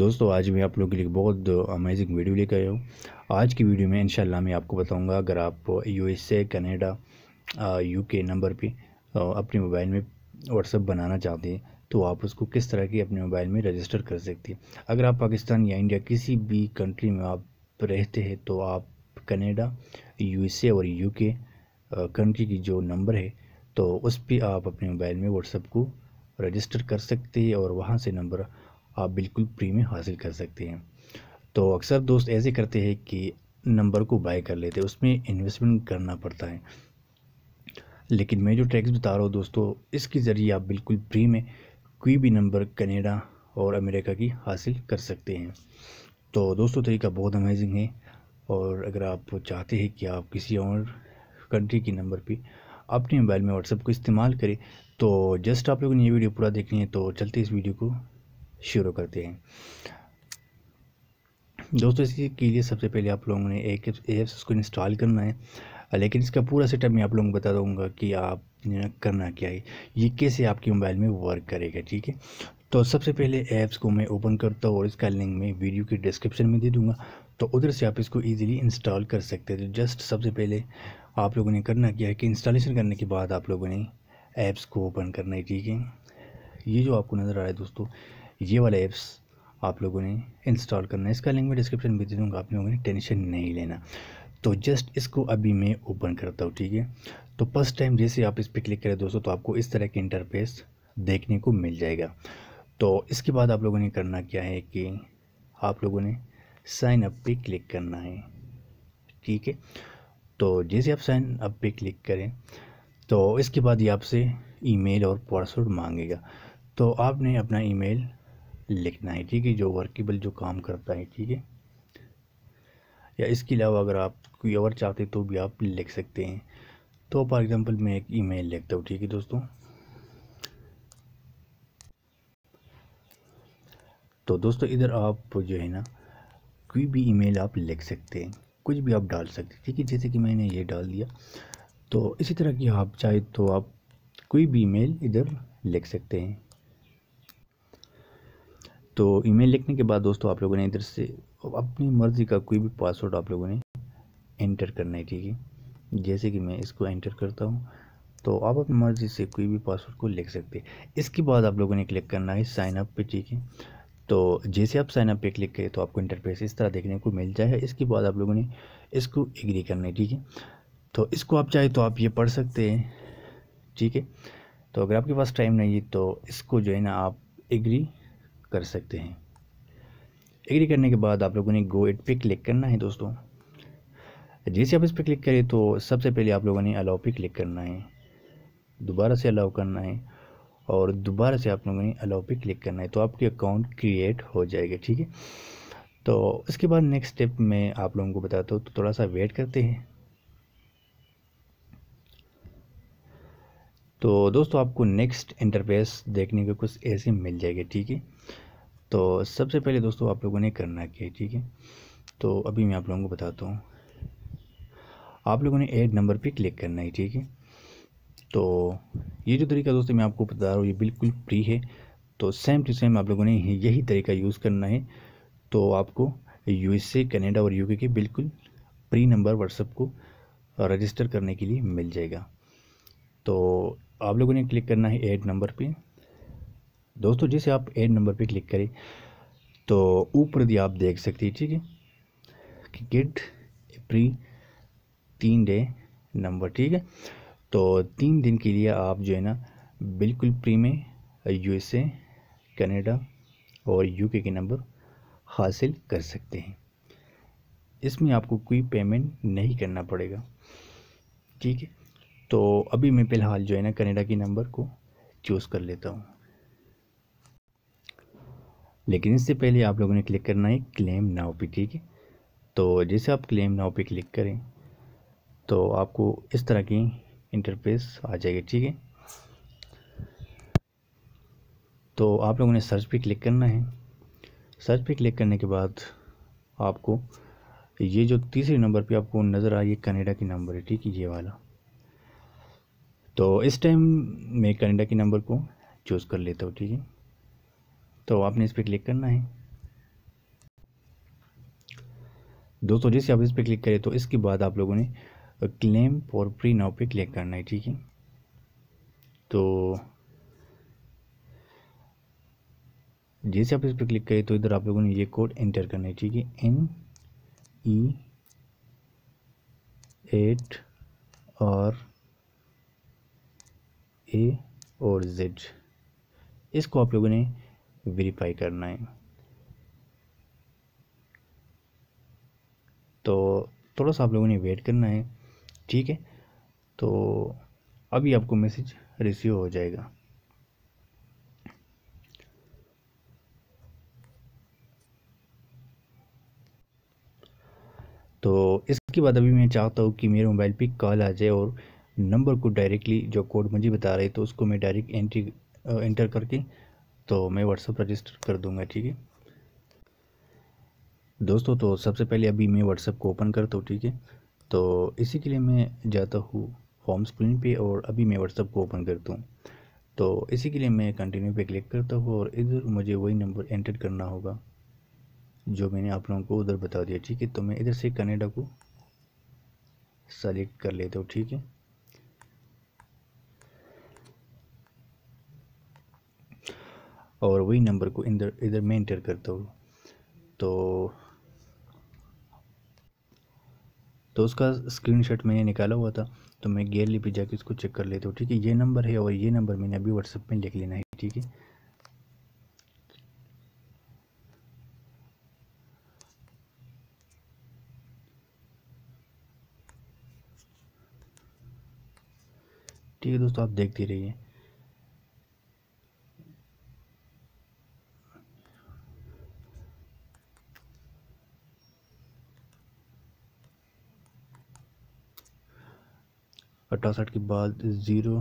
दोस्तों आज मैं आप लोगों के लिए बहुत अमेजिंग uh, वीडियो लेकर आया हूँ आज की वीडियो में इंशाल्लाह मैं आपको बताऊंगा अगर आप यूएसए कनाडा यूके नंबर पे uh, अपने मोबाइल में व्हाट्सअप बनाना चाहते हैं तो आप उसको किस तरह की अपने मोबाइल में रजिस्टर कर सकते हैं अगर आप पाकिस्तान या इंडिया किसी भी कंट्री में आप रहते हैं तो आप एस ए और के कंट्री uh, की जो नंबर है तो उस पर आप अपने मोबाइल में व्हाट्सअप को रजिस्टर कर सकते हैं और वहाँ से नंबर आप बिल्कुल फ्री में हासिल कर सकते हैं तो अक्सर दोस्त ऐसे करते हैं कि नंबर को बाय कर लेते हैं उसमें इन्वेस्टमेंट करना पड़ता है लेकिन मैं जो ट्रैक्स बता रहा हूँ दोस्तों इसके ज़रिए आप बिल्कुल फ्री में कोई भी नंबर कनेडा और अमेरिका की हासिल कर सकते हैं तो दोस्तों तरीका बहुत अमेजिंग है और अगर आप चाहते हैं कि आप किसी और कंट्री के नंबर पे अपने मोबाइल में व्हाट्सएप को इस्तेमाल करें तो जस्ट आप लोगों ने ये वीडियो पूरा देखनी है तो चलते इस वीडियो को शुरू करते हैं दोस्तों इसके लिए सबसे पहले आप लोगों ने एक एप्स उसको इंस्टॉल करना है लेकिन इसका पूरा सेटअप मैं आप लोगों को बता दूंगा कि आप करना क्या है ये कैसे आपके मोबाइल में वर्क करेगा ठीक है तो सबसे पहले ऐप्स को मैं ओपन करता हूँ और इसका लिंक मैं वीडियो के डिस्क्रिप्शन में दे दूँगा तो उधर से आप इसको इजीली इंस्टॉल कर सकते हैं तो जस्ट सबसे पहले आप लोगों ने करना क्या है कि इंस्टॉलेशन करने के बाद आप लोगों ने ऐप्स को ओपन करना है ठीक है ये जो आपको नज़र आ रहा है दोस्तों ये वाला ऐप्स आप लोगों ने इंस्टॉल करना है इसका लिंक मैं डिस्क्रिप्शन में दे दूँगा आप लोगों ने टेंशन नहीं लेना तो जस्ट इसको अभी मैं ओपन करता हूँ ठीक है तो फर्स्ट टाइम जैसे आप इस पर क्लिक करें दोस्तों तो आपको इस तरह के इंटरफेस देखने को मिल जाएगा तो इसके बाद आप लोगों ने करना क्या है कि आप लोगों ने साइन अप पे क्लिक करना है ठीक है तो जैसे आप साइन अप पे क्लिक करें तो इसके बाद ये आपसे ईमेल और पासवर्ड मांगेगा तो आपने अपना ईमेल लिखना है ठीक है जो वर्केबल जो काम करता है ठीक है या इसके अलावा अगर आप कोई और चाहते तो भी आप लिख सकते हैं तो फॉर एग्ज़ाम्पल मैं एक ईमेल लिखता हूँ ठीक है दोस्तों तो दोस्तों इधर आप जो है ना कोई भी ईमेल आप लिख सकते हैं कुछ भी आप डाल सकते हैं ठीक है जैसे कि मैंने ये डाल दिया तो इसी तरह की आप चाहे तो आप कोई भी ईमेल इधर लिख सकते हैं तो ईमेल लिखने के बाद दोस्तों आप लोगों ने इधर से अपनी मर्ज़ी का कोई भी पासवर्ड आप लोगों ने एंटर करना है ठीक है जैसे कि मैं इसको एंटर करता हूँ तो आप अपनी मर्ज़ी से कोई भी पासवर्ड को लिख सकते हैं इसके बाद आप लोगों ने क्लिक करना है साइन अप पे ठीक है तो जैसे आप साइन अप पे क्लिक करें तो आपको इंटरफेस इस तरह देखने को मिल जाएगा इसके बाद आप लोगों ने इसको एग्री करना है ठीक है तो इसको आप चाहे तो आप ये पढ़ सकते हैं ठीक है तो अगर आपके पास टाइम नहीं है तो इसको जो है ना आप एग्री कर सकते हैं एग्री करने के बाद आप लोगों ने गो इट पे क्लिक करना है दोस्तों जैसे आप इस पर क्लिक करें तो सबसे पहले आप लोगों ने अलाउ पे क्लिक करना है दोबारा से अलाउ करना है और दोबारा से आप लोगों ने अलाउ पे क्लिक करना है तो आपके अकाउंट क्रिएट हो जाएगा ठीक है तो इसके बाद नेक्स्ट स्टेप में आप लोगों को बताता हूँ तो थोड़ा सा वेट करते हैं तो दोस्तों आपको नेक्स्ट इंटरफेस देखने को कुछ ऐसे मिल जाएगा ठीक है तो सबसे पहले दोस्तों आप लोगों ने करना क्या है ठीक है तो अभी मैं आप लोगों को बताता हूँ आप लोगों ने एड नंबर पे क्लिक करना है ठीक है तो ये जो तरीका दोस्तों मैं आपको बता रहा हूँ ये बिल्कुल फ्री है तो सेम टू सेम आप लोगों ने यही तरीका यूज़ करना है तो आपको यूएसए कनाडा और यूके के बिल्कुल प्री नंबर व्हाट्सअप को रजिस्टर करने के लिए मिल जाएगा तो आप लोगों ने क्लिक करना है एड नंबर पे दोस्तों जैसे आप एड नंबर पे क्लिक करें तो ऊपर भी आप देख सकते हैं ठीक है कि गेट अप्री तीन डे नंबर ठीक है तो तीन दिन के लिए आप जो है ना बिल्कुल प्री में यूएसए कनाडा और यूके के नंबर हासिल कर सकते हैं इसमें आपको कोई पेमेंट नहीं करना पड़ेगा ठीक है तो अभी मैं फ़िलहाल जो है ना कनाडा के नंबर को चूज़ कर लेता हूँ लेकिन इससे पहले आप लोगों ने क्लिक करना है क्लेम नाव पे ठीक है तो जैसे आप क्लेम नाव पे क्लिक करें तो आपको इस तरह की इंटरफेस आ जाएगी ठीक है तो आप लोगों ने सर्च पे क्लिक करना है सर्च पे क्लिक करने के बाद आपको ये जो तीसरे नंबर पे आपको नज़र आ रही है कनेडा की नंबर है ठीक है ये वाला तो इस टाइम मैं कनेडा के नंबर को चूज़ कर लेता हूँ ठीक है तो आपने इस पर क्लिक करना है दोस्तों जैसे आप इस पर क्लिक करें तो इसके बाद आप लोगों ने क्लेम फॉर फ्री नाव पे क्लिक करना है ठीक है तो जैसे आप इस पर क्लिक करें तो इधर आप लोगों ने ये कोड एंटर करना है ठीक है एन ई एट और ए और जेड इसको आप लोगों ने वेरीफाई करना है तो थोड़ा सा आप लोगों ने वेट करना है ठीक है तो अभी आपको मैसेज रिसीव हो जाएगा तो इसके बाद अभी मैं चाहता हूँ कि मेरे मोबाइल पे कॉल आ जाए और नंबर को डायरेक्टली जो कोड मुझे बता रहे तो उसको मैं डायरेक्ट एंट्री एंटर करके तो मैं व्हाट्सअप रजिस्टर कर दूंगा ठीक है दोस्तों तो सबसे पहले अभी मैं व्हाट्सअप को ओपन करता हूँ ठीक है तो इसी के लिए मैं जाता हूँ होम स्क्रीन पे और अभी मैं व्हाट्सअप को ओपन करता हूँ तो इसी के लिए मैं कंटिन्यू पे क्लिक करता हूँ और इधर मुझे वही नंबर एंटर करना होगा जो मैंने आप लोगों को उधर बता दिया ठीक है तो मैं इधर से कनेडा को सेलेक्ट कर लेता हूँ ठीक है और वही नंबर को इधर इधर में इंटर करता हूँ तो तो उसका स्क्रीनशॉट मैंने निकाला हुआ था तो मैं गैलरी पे जाके इसको चेक कर लेता हूँ ठीक है ये नंबर है और ये नंबर मैंने अभी व्हाट्सएप में लिख लेना है ठीक है ठीक है दोस्तों आप देखते रहिए अट्ठासठ के बाद zero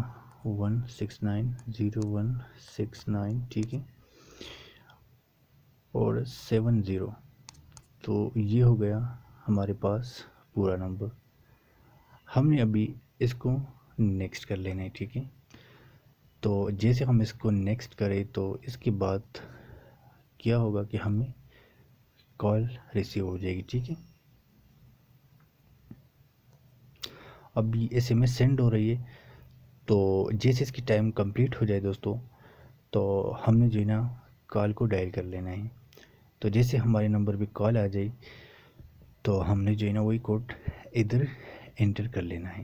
one six nine zero one six nine ठीक है और सेवन ज़ीरो तो ये हो गया हमारे पास पूरा नंबर हमने अभी इसको नेक्स्ट कर लेना है ठीक है तो जैसे हम इसको नेक्स्ट करें तो इसके बाद क्या होगा कि हमें कॉल रिसीव हो जाएगी ठीक है अभी एस एम एस सेंड हो रही है तो जैसे इसकी टाइम कंप्लीट हो जाए दोस्तों तो हमने जो है ना कॉल को डायल कर लेना है तो जैसे हमारे नंबर पे कॉल आ जाए तो हमने जो है ना वही कोड इधर इंटर कर लेना है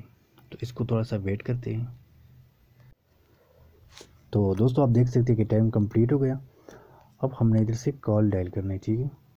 तो इसको थोड़ा सा वेट करते हैं तो दोस्तों आप देख सकते हैं कि टाइम कंप्लीट हो गया अब हमने इधर से कॉल डायल करना चाहिए